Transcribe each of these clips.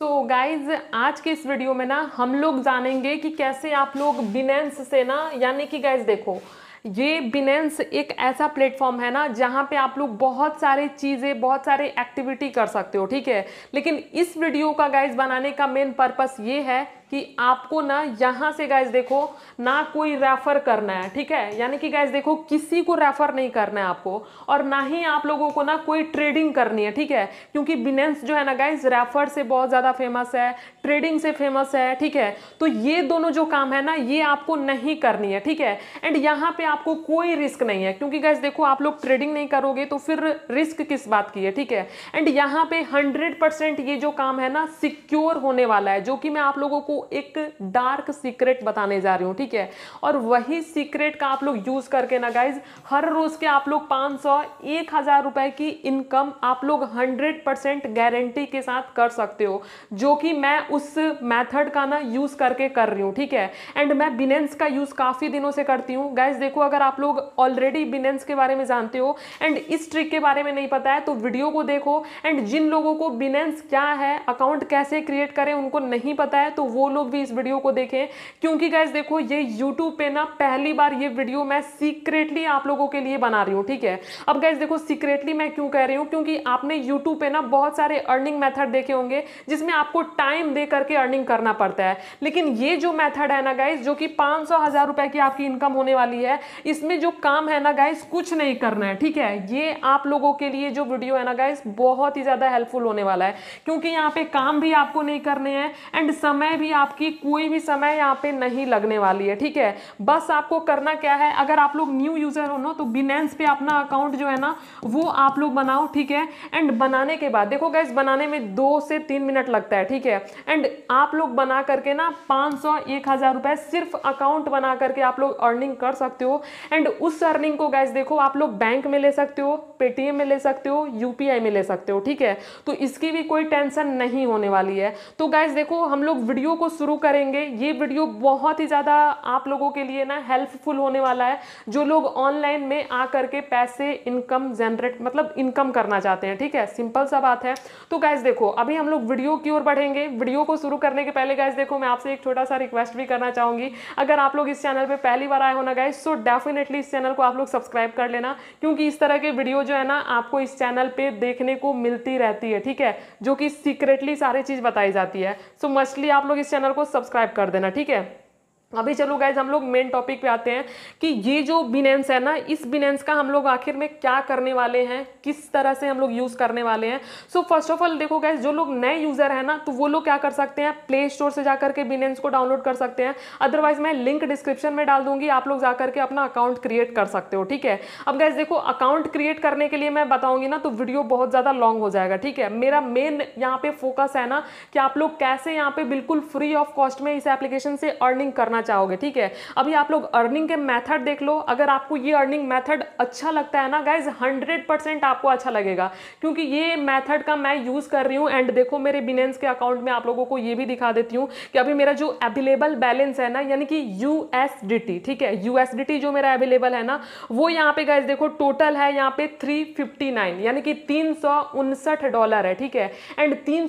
तो गाइज आज के इस वीडियो में ना हम लोग जानेंगे कि कैसे आप लोग बिनेंस से ना यानी कि गाइज देखो ये बिनेंस एक ऐसा प्लेटफॉर्म है ना जहाँ पे आप लोग बहुत सारे चीज़ें बहुत सारे एक्टिविटी कर सकते हो ठीक है लेकिन इस वीडियो का गाइज बनाने का मेन पर्पस ये है कि आपको ना यहाँ से गैस देखो ना कोई रेफ़र करना है ठीक है यानी कि गैस देखो किसी को रेफ़र नहीं करना है आपको और ना ही आप लोगों को ना कोई ट्रेडिंग करनी है ठीक है क्योंकि बिनेंस जो है ना गैस रेफ़र से बहुत ज़्यादा फेमस है ट्रेडिंग से फेमस है ठीक है तो ये दोनों जो काम है ना ये आपको नहीं करनी है ठीक है एंड यहाँ पर आपको कोई रिस्क नहीं है क्योंकि गैस देखो आप लोग ट्रेडिंग नहीं करोगे तो फिर रिस्क किस बात की है ठीक है एंड यहाँ पर हंड्रेड ये जो काम है ना सिक्योर होने वाला है जो कि मैं आप लोगों को एक डार्क सीक्रेट बताने जा रही हूँ ठीक है और वही सीक्रेट का आप लोग यूज़ करके ना गाइज हर रोज़ के आप लोग पाँच सौ एक हज़ार रुपए की इनकम आप लोग हंड्रेड परसेंट गारंटी के साथ कर सकते हो जो कि मैं उस मैथड का ना यूज़ करके कर रही हूँ ठीक है एंड मैं बिनेंस का यूज़ काफ़ी दिनों से करती हूँ गाइज देखो अगर आप लोग ऑलरेडी बिनेंस के बारे में जानते हो एंड इस ट्रिक के बारे में नहीं पता है तो वीडियो को देखो एंड जिन लोगों को बिनेंस क्या है अकाउंट कैसे क्रिएट करें उनको नहीं पता है तो वो लोग भी इस वीडियो को देखें क्योंकि गैस देखो ये यूट्यूब पे ना पहली बार ये वीडियो मैं सीक्रेटली आप लोगों के लिए बना रही हूँ ठीक है अब गैस देखो सीक्रेटली मैं क्यों कह रही हूँ क्योंकि आपने यूट्यूब पे ना बहुत सारे अर्निंग मैथड देखे होंगे जिसमें आपको टाइम दे करके अर्निंग करना पड़ता है लेकिन ये जो मैथड है ना गाइज जो कि पाँच सौ की आपकी इनकम होने वाली है इसमें जो काम है ना गाइज कुछ नहीं करना है ठीक है ये आप लोगों के लिए जो वीडियो है ना गाइज बहुत ही ज़्यादा हेल्पफुल होने वाला है क्योंकि यहाँ पे काम भी आपको नहीं करने हैं एंड समय भी आपकी कोई भी समय यहाँ पे नहीं लगने वाली है ठीक है बस आपको करना क्या है अगर आप लोग न्यू यूज़र हो ना तो बिनेंस पे अपना अकाउंट जो है ना वो आप लोग बनाओ ठीक है एंड बनाने के बाद देखो गैस बनाने में दो से तीन मिनट लगता है ठीक है एंड आप लोग बना करके ना पाँच सौ एक हज़ार रुपये सिर्फ अकाउंट बना करके आप लोग अर्निंग कर सकते हो एंड उस अर्निंग को गैस देखो आप लोग बैंक में ले सकते हो पेटीएम में ले सकते हो यू में ले सकते हो ठीक है तो इसकी भी कोई टेंशन नहीं होने वाली है तो गैस देखो हम लोग वीडियो को शुरू करेंगे ये वीडियो बहुत ही ज़्यादा आप लोगों के लिए ना हेल्पफुल होने वाला है जो लोग ऑनलाइन में आ करके पैसे इनकम जनरेट मतलब इनकम करना चाहते हैं ठीक है सिंपल सा बात है तो गैस देखो अभी हम लोग वीडियो की ओर बढ़ेंगे वीडियो को शुरू करने के पहले गैस देखो मैं आपसे एक छोटा सा रिक्वेस्ट भी करना चाहूँगी अगर आप लोग इस चैनल पर पहली बार आए होना गैस सो डेफिनेटली इस चैनल को आप लोग सब्सक्राइब कर लेना क्योंकि इस तरह के वीडियो जो है ना आपको इस चैनल पर देखने को मिलती रहती है ठीक है जो कि सीक्रेटली सारी चीज़ बताई जाती है सो so, मछली आप लोग इस चैनल को सब्सक्राइब कर देना ठीक है अभी चलो गाइज हम लोग मेन टॉपिक पे आते हैं कि ये जो बिनेंस है ना इस बिनेंस का हम लोग आखिर में क्या करने वाले हैं किस तरह से हम लोग यूज़ करने वाले हैं सो फर्स्ट ऑफ ऑल देखो गाइज जो लोग नए यूज़र हैं ना तो वो लोग क्या कर सकते हैं प्ले स्टोर से जाकर के बिनेंस को डाउनलोड कर सकते हैं अदरवाइज मैं लिंक डिस्क्रिप्शन में डाल दूंगी आप लोग जाकर के अपना अकाउंट क्रिएट कर सकते हो ठीक है अब गाइज देखो अकाउंट क्रिएट करने के लिए मैं बताऊंगी ना तो वीडियो बहुत ज़्यादा लॉन्ग हो जाएगा ठीक है मेरा मेन यहाँ पे फोकस है ना कि आप लोग कैसे यहाँ पे बिल्कुल फ्री ऑफ कॉस्ट में इस एप्लीकेशन से अर्निंग करना करना चाहोगे ठीक है अभी आप लोग अर्निंग के मेथड देख लो अगर आपको ये अर्निंग मेथड अच्छा लगता है ना गाइज हंड्रेड परसेंट आपको अच्छा लगेगा क्योंकि ये मेथड का मैं यूज़ कर रही हूँ एंड देखो मेरे बिनेंस के अकाउंट में आप लोगों को ये भी दिखा देती हूँ कि अभी मेरा जो अवेलेबल बैलेंस है ना यानी कि यू ठीक है यू जो मेरा अवेलेबल है ना वो यहाँ पे गाइज देखो टोटल है यहाँ पे थ्री यानी कि तीन डॉलर है ठीक है एंड तीन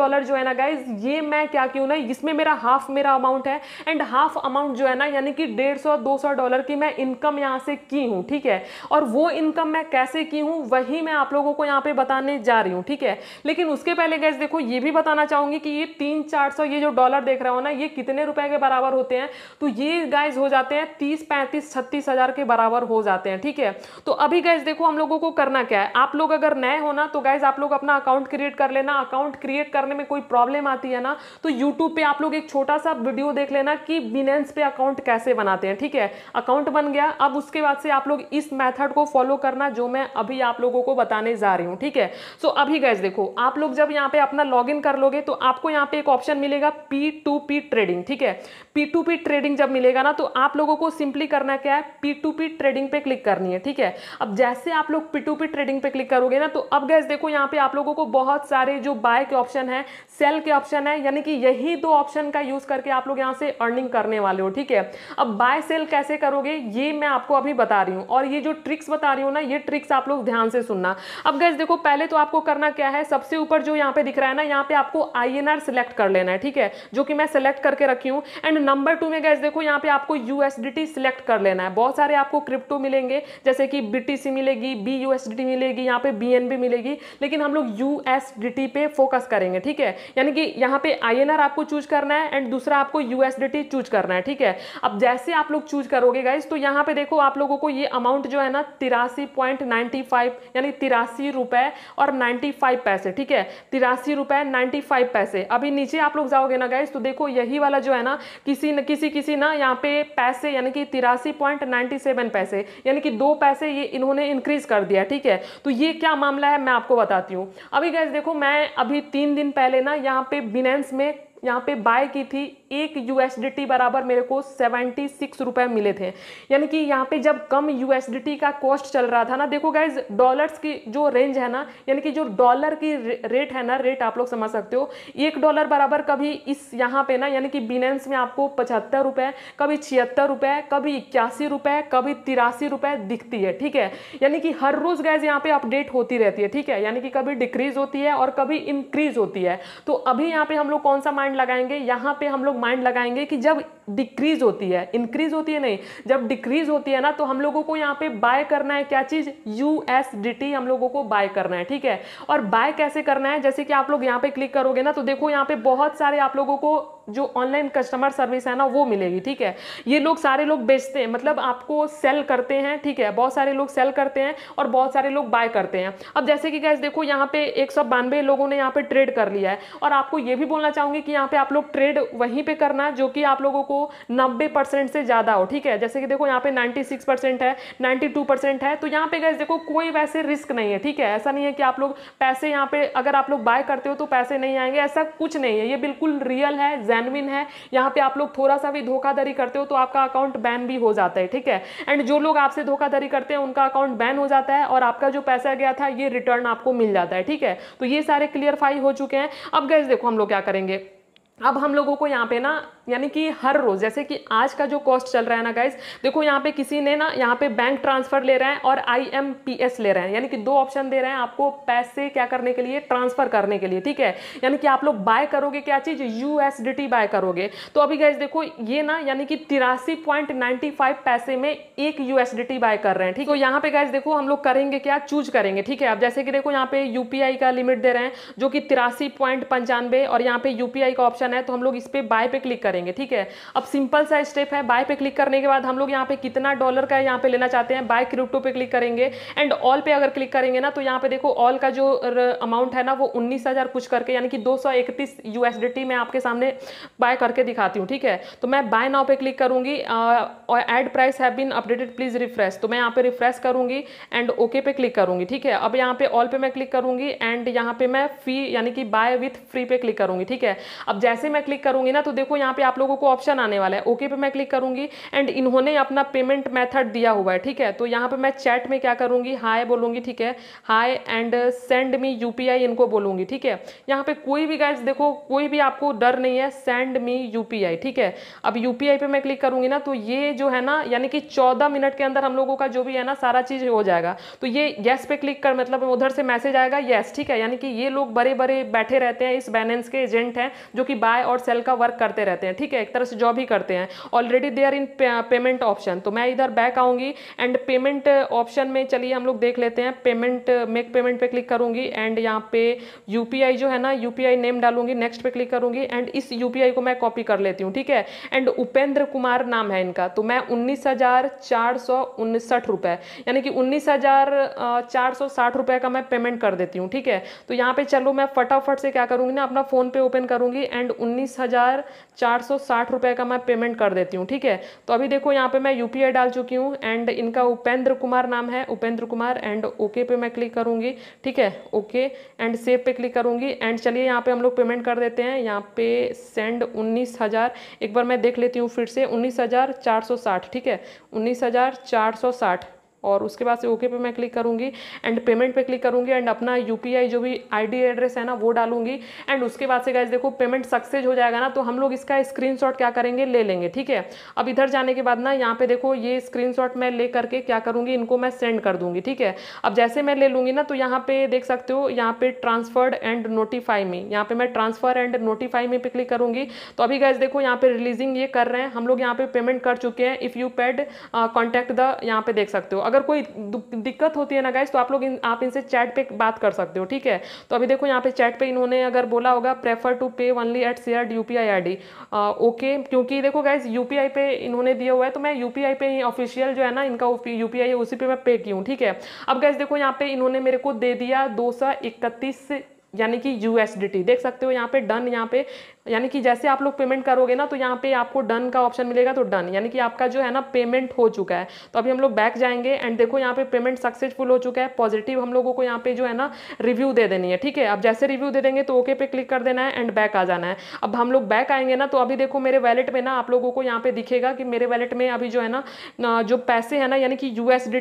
डॉलर जो है ना गाइज ये मैं क्या क्यों ना इसमें मेरा हाफ मेरा अमाउंट है एंड एंड हाफ अमाउंट जो है ना यानी कि डेढ़ सौ दो सौ डॉलर की मैं इनकम यहाँ से की हूँ ठीक है और वो इनकम मैं कैसे की हूँ वही मैं आप लोगों को यहाँ पे बताने जा रही हूँ ठीक है लेकिन उसके पहले गैस देखो ये भी बताना चाहूंगी कि ये तीन चार सौ ये जो डॉलर देख रहे हो ना ये कितने रुपए के बराबर होते हैं तो ये गैस हो जाते हैं तीस पैंतीस छत्तीस हज़ार के बराबर हो जाते हैं ठीक है तो अभी गैस देखो हम लोगों को करना क्या है आप लोग अगर नए हो ना तो गैस आप लोग अपना अकाउंट क्रिएट कर लेना अकाउंट क्रिएट करने में कोई प्रॉब्लम आती है ना तो यूट्यूब पर आप लोग एक छोटा सा वीडियो देख लेना कि बिनेंस पे अकाउंट कैसे बनाते हैं ठीक है अकाउंट बन गया अब उसके बाद से आप लोग इस मेथड को फॉलो करना जो मैं अभी आप लोगों को बताने जा रही हूँ ठीक है सो so, अभी गैस देखो आप लोग जब यहाँ पे अपना लॉगिन कर लोगे तो आपको यहाँ पे एक ऑप्शन मिलेगा पी टू पी ट्रेडिंग ठीक है पी टू पी ट्रेडिंग जब मिलेगा ना तो आप लोगों को सिंपली करना क्या है पी टू पी ट्रेडिंग पे क्लिक करनी है ठीक है अब जैसे आप लोग पी टू पी ट्रेडिंग पे क्लिक करोगे ना तो अब गैस देखो यहाँ पे आप लोगों को बहुत सारे जो बाय के ऑप्शन है सेल के ऑप्शन है यानी कि यही दो ऑप्शन का यूज करके आप लोग यहाँ से अर्निंग अर्निंग करने वाले हो ठीक है अब बाय सेल कैसे करोगे ये मैं आपको अभी बता रही हूँ और ये जो ट्रिक्स बता रही हूँ ना ये ट्रिक्स आप लोग ध्यान से सुनना अब गैस देखो पहले तो आपको करना क्या है सबसे ऊपर जो यहाँ पे दिख रहा है ना यहाँ पे आपको आई सिलेक्ट कर लेना है ठीक है जो कि मैं सिलेक्ट करके रखी हूँ एंड नंबर टू में गैस देखो यहाँ पे आपको यूएसडीटी सिलेक्ट कर लेना है बहुत सारे आपको क्रिप्टो मिलेंगे जैसे कि बीटीसी मिलेगी बी यूएसडीटी मिलेगी यहाँ पे बी मिलेगी लेकिन हम लोग यूएसडीटी पे फोकस करेंगे ठीक है यानी कि यहाँ पे आईएनआर आपको चूज करना है एंड दूसरा आपको यूएसडीटी चूज करना है ठीक है अब जैसे आप लोग चूज करोगे गाइज तो यहाँ पे देखो आप लोगों को ये अमाउंट जो है ना तिरासी पॉइंट नाइन्टी फाइव यानी तिरासी रुपये और नाइन्टी फाइव पैसे ठीक है तिरासी रुपये नाइन्टी फाइव पैसे अभी नीचे आप लोग जाओगे ना गाइज तो देखो यही वाला जो है ना किसी न किसी किसी ना यहाँ पे पैसे यानी कि तिरासी पॉइंट नाइन्टी सेवन पैसे यानी कि दो पैसे ये इन्होंने इंक्रीज कर दिया ठीक है तो ये क्या मामला है मैं आपको बताती हूँ अभी गैस देखो मैं अभी तीन दिन पहले ना यहाँ पे बिनेंस में यहाँ पे बाय की थी एक यूएसडीटी बराबर मेरे को सेवेंटी सिक्स रुपए मिले थे यानी कि यहाँ पे जब कम यूएसडीटी का कॉस्ट चल रहा था ना देखो गाइज डॉलर्स की जो रेंज है ना यानी कि जो डॉलर की रेट है ना रेट आप लोग समझ सकते हो एक डॉलर बराबर कभी इस यहाँ पे ना यानी कि बिनेंस में आपको पचहत्तर रुपए कभी छिहत्तर रुपए कभी इक्यासी रुपए कभी तिरासी रुपए दिखती है ठीक है यानी कि हर रोज़ गाइज यहाँ पे अपडेट होती रहती है ठीक है यानी कि कभी डिक्रीज होती है और कभी इंक्रीज होती है तो अभी यहाँ पे हम लोग कौन सा माइंड लगाएंगे यहाँ पे हम लोग माइंड लगाएंगे कि जब डिक्रीज होती है इंक्रीज होती है नहीं जब डिक्रीज होती है ना तो हम लोगों को यहाँ पे बाय करना है क्या चीज़ यू एस डी टी हम लोगों को बाय करना है ठीक है और बाय कैसे करना है जैसे कि आप लोग यहाँ पे क्लिक करोगे ना तो देखो यहाँ पे बहुत सारे आप लोगों को जो ऑनलाइन कस्टमर सर्विस है ना वो मिलेगी ठीक है ये लोग सारे लोग बेचते हैं मतलब आपको सेल करते हैं ठीक है बहुत सारे लोग सेल करते हैं और बहुत सारे लोग बाय करते हैं अब जैसे कि गैस देखो यहाँ पे एक लोगों ने यहाँ पे ट्रेड कर लिया है और आपको ये भी बोलना चाहूंगी कि यहाँ पे आप लोग ट्रेड वहीं पर करना जो कि आप लोगों को नब्बे परसेंट से ज़्यादा हो ठीक है जैसे कि देखो यहाँ पे नाइन्टी सिक्स परसेंट है नाइन्टी टू परसेंट है तो यहाँ पे गैस देखो कोई वैसे रिस्क नहीं है ठीक है ऐसा नहीं है कि आप लोग पैसे यहाँ पे अगर आप लोग बाय करते हो तो पैसे नहीं आएंगे ऐसा कुछ नहीं है ये बिल्कुल रियल है जैनविन है यहाँ पे आप लोग थोड़ा सा भी धोखाधड़ी करते हो तो आपका अकाउंट बैन भी हो जाता है ठीक है एंड जो लोग आपसे धोखाधड़ी करते हैं उनका अकाउंट बैन हो जाता है और आपका जो पैसा गया था ये रिटर्न आपको मिल जाता है ठीक है तो ये सारे क्लियरफाई हो चुके हैं अब गैस देखो हम लोग क्या करेंगे अब हम लोगों को यहाँ पे ना यानी कि हर रोज़ जैसे कि आज का जो कॉस्ट चल रहा है ना गाइज देखो यहाँ पे किसी ने ना यहाँ पे बैंक ट्रांसफ़र ले रहे हैं और आईएमपीएस ले रहे हैं यानी कि दो ऑप्शन दे रहे हैं आपको पैसे क्या करने के लिए ट्रांसफ़र करने के लिए ठीक है यानी कि आप लोग बाय करोगे क्या चीज़ यू बाय करोगे तो अभी गाइज देखो ये ना यानी कि तिरासी पैसे में एक यू बाय कर रहे हैं ठीक है तो यहाँ पे गाइज देखो हम लोग करेंगे क्या चूज करेंगे ठीक है अब जैसे कि देखो यहाँ पे यूपीआई का लिमिट दे रहे हैं जो कि तिरासी और यहाँ पे यूपीआई का ऑप्शन करना है तो हम लोग इस पर बाय पे क्लिक करेंगे ठीक है अब सिंपल सा स्टेप है बाय पे क्लिक करने के बाद हम लोग यहाँ पे कितना डॉलर का यहाँ पे लेना चाहते हैं बाय क्रिप्टो पे क्लिक करेंगे एंड ऑल पे अगर क्लिक करेंगे ना तो यहाँ पे देखो ऑल का जो अमाउंट है ना वो उन्नीस कुछ करके यानी कि दो सौ इकतीस मैं आपके सामने बाय करके दिखाती हूँ ठीक है तो मैं बाय नाव पे क्लिक करूंगी और ad price have been updated please refresh तो मैं यहाँ पे रिफ्रेश करूंगी एंड ओके पे क्लिक करूंगी ठीक है अब यहाँ पे ऑल पे मैं क्लिक करूंगी एंड यहाँ पे मैं फी यानी कि बाय विथ फ्री पे क्लिक करूंगी ठीक है अब जैसे जैसे मैं क्लिक करूंगी ना तो देखो यहाँ पे आप लोगों को ऑप्शन आने वाला है ओके पे मैं क्लिक करूंगी एंड इन्होंने अपना पेमेंट मेथड दिया हुआ है ठीक है तो यहाँ पे मैं चैट में क्या करूंगी हाय बोलूंगी ठीक है hi and send me UPI इनको बोलूंगी ठीक है यहाँ पे कोई भी गाइड्स देखो कोई भी आपको डर नहीं है सेंड मी यू ठीक है अब यूपीआई पे मैं क्लिक करूंगी ना तो ये जो है ना यानी कि चौदह मिनट के अंदर हम लोगों का जो भी है ना सारा चीज हो जाएगा तो ये येस पे क्लिक कर मतलब उधर से मैसेज आएगा येस ठीक है यानी कि ये लोग बड़े बड़े बैठे रहते हैं इस बैलेंस के एजेंट हैं जो कि बाय और सेल का वर्क करते रहते हैं ठीक है एक तरह से जॉब ही करते हैं already they are in payment option तो मैं इधर बैक आऊँगी एंड पेमेंट ऑप्शन में चलिए हम लोग देख लेते हैं पेमेंट मेक पेमेंट पे क्लिक करूँगी एंड यहाँ पे यू जो है ना यू नेम डालूंगी नेक्स्ट पे क्लिक करूँगी एंड इस यू को मैं कॉपी कर लेती हूँ ठीक है एंड उपेंद्र कुमार नाम है इनका तो मैं उन्नीस हज़ार चार सौ उनसठ रुपये यानी कि उन्नीस हज़ार चार सौ साठ रुपये का मैं पेमेंट कर देती हूँ ठीक है तो यहाँ पे चलो मैं फटाफट से क्या करूँगी ना अपना फ़ोन पे ओपन करूँगी एंड एंड उन्नीस हज़ार चार सौ साठ रुपये का मैं पेमेंट कर देती हूँ ठीक है तो अभी देखो यहाँ पे मैं यू डाल चुकी हूँ एंड इनका उपेंद्र कुमार नाम है उपेंद्र कुमार एंड ओके पे मैं क्लिक करूँगी ठीक है ओके एंड सेव पे क्लिक करूँगी एंड चलिए यहाँ पे हम लोग पेमेंट कर देते हैं यहाँ पे सेंड उन्नीस हज़ार एक बार मैं देख लेती हूँ फिर से उन्नीस हज़ार चार सौ साठ ठीक है उन्नीस हज़ार चार सौ साठ और उसके बाद से ओके पे मैं क्लिक करूँगी एंड पेमेंट पे क्लिक करूँगी एंड अपना यूपीआई जो भी आईडी एड्रेस है ना वो डालूंगी एंड उसके बाद से गैस देखो पेमेंट सक्सेस हो जाएगा ना तो हम लोग इसका स्क्रीनशॉट क्या करेंगे ले लेंगे ठीक है अब इधर जाने के बाद ना यहाँ पे देखो ये स्क्रीन मैं ले करके क्या करूँगी इनको मैं सेंड कर दूँगी ठीक है अब जैसे मैं ले लूँगी ना तो यहाँ पे देख सकते हो यहाँ पे ट्रांसफर्ड एंड नोटिफाई में यहाँ पे मैं ट्रांसफर एंड नोटिफाई में पे क्लिक करूँगी तो अभी गैस देखो यहाँ पे रिलीजिंग ये कर रहे हैं हम लोग यहाँ पे पेमेंट कर चुके हैं if you paid contact the यहाँ पे देख सकते हो अगर कोई दिक्कत होती है ना गाइज तो आप लोग इन आप इनसे चैट पे बात कर सकते हो ठीक है तो अभी देखो यहाँ पे चैट पे इन्होंने अगर बोला होगा prefer to pay only at share U P okay क्योंकि देखो गाइज यू पे इन्होंने दिया हुआ है तो मैं यू पे ही ऑफिशियल जो है ना इनका यू पी है उसी पर मैं पे की हूँ ठीक है अब गैस देखो यहाँ पे इन्होंने मेरे को दे दिया दो सौ इकतीस यानी कि यूएसडीटी देख सकते हो यहाँ पे डन यहाँ पे यानी कि जैसे आप लोग पेमेंट करोगे ना तो यहाँ पे आपको डन का ऑप्शन मिलेगा तो डन यानी कि आपका जो है ना पेमेंट हो चुका है तो अभी हम लोग बैक जाएंगे एंड देखो यहाँ पे पेमेंट सक्सेसफुल हो चुका है पॉजिटिव हम लोगों को यहाँ पे जो है ना रिव्यू दे देनी है ठीक है अब जैसे रिव्यू दे देंगे तो ओके पे क्लिक कर देना है एंड बैक आ जाना है अब हम लोग बैक आएंगे ना तो अभी देखो मेरे वैलेट में ना आप लोगों को यहाँ पे दिखेगा कि मेरे वैलेट में अभी जो है ना जो पैसे है ना यानी कि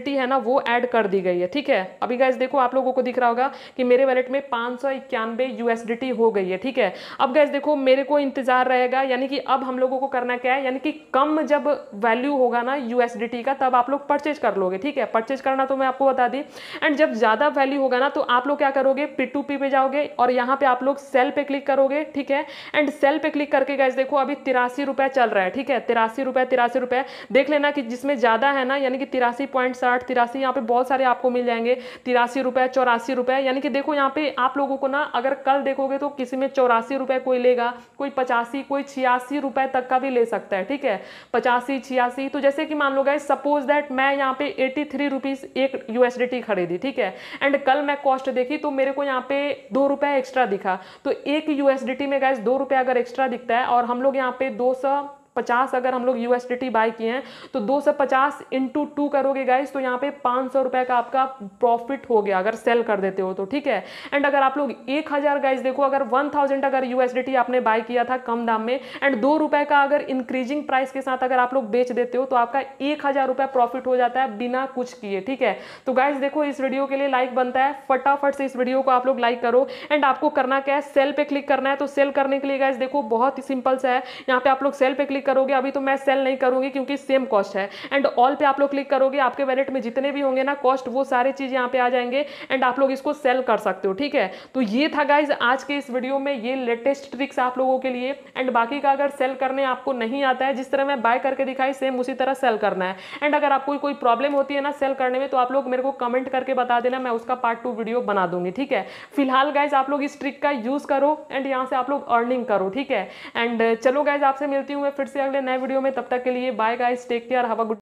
टी है ना वो एड कर दी गई है ठीक है अभी गैस देखो आप लोगों को दिख रहा होगा कि मेरे वैलेट में पाँच इक्यानवे यूएसडीटी हो गई है ठीक है अब गैस देखो मेरे को इंतजार रहेगा यानी कि अब हम लोगों को करना क्या है यानी कि कम जब वैल्यू होगा ना यूएसडीटी का तब आप लोग परचेज कर लोगे ठीक है परचेज करना तो मैं आपको बता दी एंड जब ज़्यादा वैल्यू होगा ना तो आप लोग क्या करोगे पी टू पी पे जाओगे और यहाँ पे आप लोग सेल पे क्लिक करोगे ठीक है एंड सेल पे क्लिक करके गैस देखो अभी तिरासी रुपये चल रहा है ठीक है तिरासी रुपए तिरासी रुपए देख लेना कि जिसमें ज़्यादा है ना यानी कि तिरासी पॉइंट साठ तिरासी यहाँ पे बहुत सारे आपको मिल जाएंगे तिरासी रुपए चौरासी रुपए यानी कि देखो यहाँ पे आप लोगों को ना अगर कल देखोगे तो किसी में चौरासी रुपये कोई लेगा कोई पचासी कोई छियासी रुपये तक का भी ले सकता है ठीक है पचासी छियासी तो जैसे कि मान लो गए सपोज दैट मैं यहाँ पे एटी थ्री रुपीज़ एक यूएसडीटी खरीदी ठीक है एंड कल मैं कॉस्ट देखी तो मेरे को यहाँ पे दो रुपये एक्स्ट्रा दिखा तो एक यूएसडीटी में गए दो रुपये अगर एक्स्ट्रा दिखता है और हम लोग यहाँ पे दो सौ पचास अगर हम लोग यू एस बाई किए हैं तो दो सौ पचास इंटू टू करोगे गाइज तो यहाँ पे पाँच सौ रुपये का आपका प्रॉफिट हो गया अगर सेल कर देते हो तो ठीक है एंड अगर आप लोग एक हज़ार गाइज देखो अगर वन थाउजेंड अगर यू आपने बाई किया था कम दाम में एंड दो रुपये का अगर इंक्रीजिंग प्राइस के साथ अगर आप लोग बेच देते हो तो आपका एक हज़ार प्रॉफिट हो जाता है बिना कुछ किए ठीक है तो गाइज देखो इस वीडियो के लिए लाइक बनता है फटाफट से इस वीडियो को आप लोग लाइक करो एंड आपको करना क्या है सेल पे क्लिक करना है तो सेल करने के लिए गाइज देखो बहुत ही सिंपल सा है यहाँ पे आप लोग सेल पे क्लिक क्लिक करोगे अभी तो मैं सेल नहीं करूंगी क्योंकि सेम कॉस्ट है एंड ऑल पे आप लोग क्लिक करोगे आपके वैलेट में जितने भी होंगे ना कॉस्ट वो सारे चीज़ यहाँ पे आ जाएंगे एंड आप लोग इसको सेल कर सकते हो ठीक है तो ये था गाइज आज के इस वीडियो में ये लेटेस्ट ट्रिक्स आप लोगों के लिए एंड बाकी का अगर सेल करने आपको नहीं आता है जिस तरह मैं बाय करके दिखाई सेम उसी तरह सेल करना है एंड अगर आपको कोई प्रॉब्लम होती है ना सेल करने में तो आप लोग मेरे को कमेंट करके बता देना मैं उसका पार्ट टू वीडियो बना दूंगी ठीक है फिलहाल गाइज आप लोग इस ट्रिक का यूज़ करो एंड यहाँ से आप लोग अर्निंग करो ठीक है एंड चलो गाइज आपसे मिलती हूँ मैं फिर फिर से अगले नए वीडियो में तब तक के लिए bye guys take care have a good